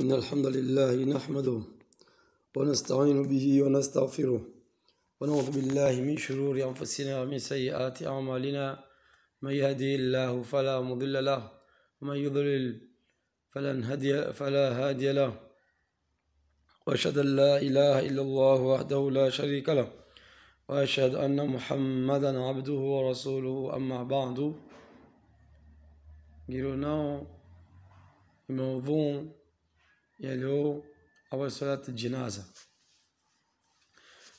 إن الحمد لله نحمده ونستعين به ونستغفره ونعوذ بالله من شرور أنفسنا ومن سيئات أعمالنا من يهدي الله فلا مضل له ومن يضلل فلا هادي فلا هادي له وأشهد أن لا إله إلا الله وحده لا شريك له وأشهد أن محمدا عبده ورسوله أما بعد قالوا موضوع yaliyo ambayo swala jinaza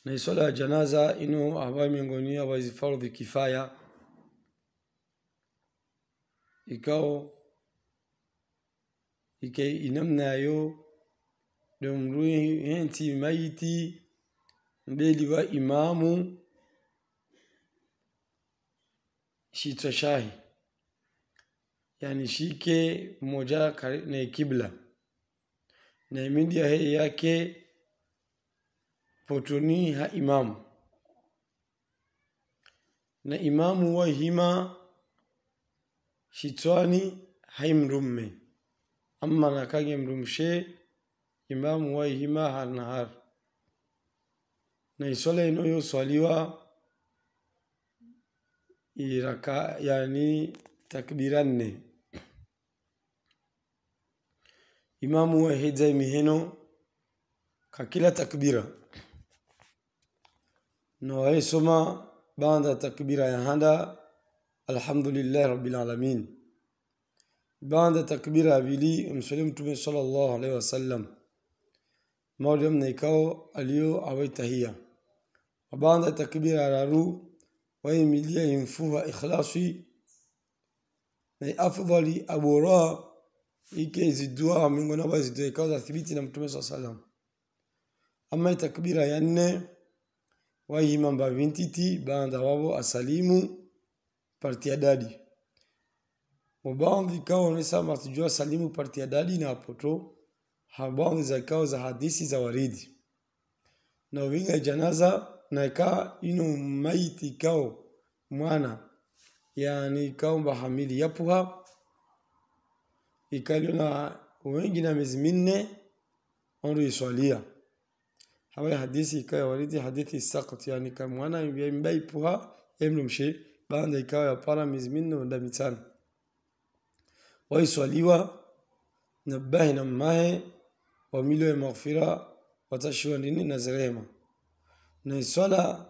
na swala ya janaza ino ambayo miongoni ambayo fardhi kifaya ikao ike inamnayo do mrui henti maiti mbeli wa imamu shitashahi yani shike mmoja na kibla Naimidia hei yake potoni ha imamu na imamu wa hima shitwani haimrumme amma na kange mrumshe imamu wa hima har nahar na isola swaliwa iraka yani takbira nne imamu waahid zaymi kakila ka kila takbira nowaye soma banda takbira ya handa alhamdulillahi rabbil alamin banda takbira ya vili msole mtume sallallahu alaihi wasallam maudam na ikao aliyo awaitahia banda takbira ya raru waimilia imfuha ikhlasi na afdhali abora ike ikizidua miongoni ambayo zidua ikawa thibiti na mtume saa salam ama takbira ya nne waihimamba vintiti banda wabo asalimu parti ya dadi mubandhi kawa onesama tujua salimu parti ya dadi na apoto habandhi za kao za hadisi za waridi na uvinga janaza na ikaa ino maiti kao mwana yani kaomba hamili yapuha ikaliwa na wengi na miezi minne ondo iswalia hawa hadithi ikawa walidi hadithi saqt yani kama mwana mbai puha emlimshi baada ikawa ya para miezi minne na mitano waiswaliwa nabahi na mmahe ya maghfira watashiwa nini na zirema na swala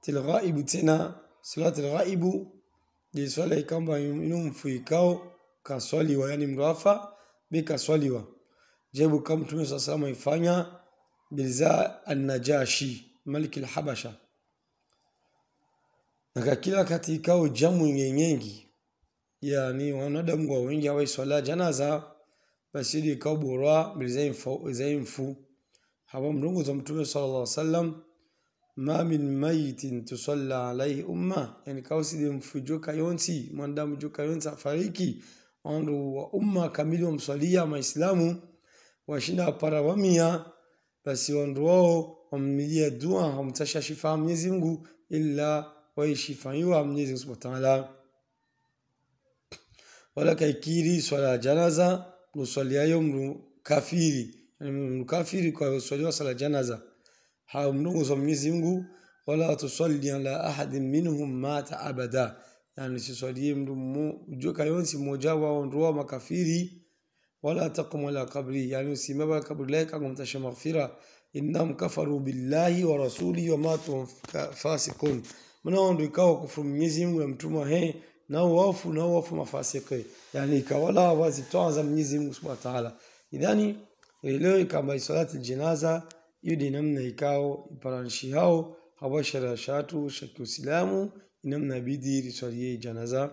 tilghaibu tena salati lghaibu ni swala ikamba inumfu ikao kaswaliwa, yani mrafa bi kaswaliwa Jawabu kama Mtume saa salama ifanya bilza anajashi maliki lhabasha. Na kila katika jamu nyenyengi, yani wanadamu wa wengi hawaiswala janaza, basi ili ikawa bora bilzaimfu hawa mrungu za Mtume sallallahu alaihi wasallam ma min maitin tusalla alaihi umma, yani kawasidi mfu joka yonsi mwanadamu joka yonsi afariki wandu wa umma kamili wa mswalia maislamu washinda parawamia basi wandu wao wammilia dua wamtasha shifaa mwenyezi mungu illa waishifaiwa mwenyezi mungu subhanahu wataala wala kaikiri swala ya janaza mluswaliayo mru kafiri mru kafiri kwa swali wa swala janaza mnungu za mwenyezi mungu wala tusalli ala ahadin minhum mata abada na nisiswalie mtu ujue kayonsi mmoja wao ndoa makafiri wala taqumu ala qabri yani usimama kaburi la kangu mtasha maghfira innam kafaru billahi wa rasulihi wa matu fasikun mnao ndio ikawa kufuru Mwenyezi Mungu na mtuma he na wafu na wafu mafasiki yani ikawala wazitoa za Mwenyezi Mungu Subhanahu wa Ta'ala idhani ile kama salati jinaza yudi namna ikao iparanishi hao habashara shatu shakiusilamu إمامنا بدير صلي جنازة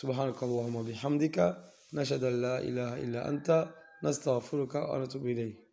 سبحانك اللهم وبحمدك نشهد أن لا إله إلا أنت نستغفرك ونتوب إليك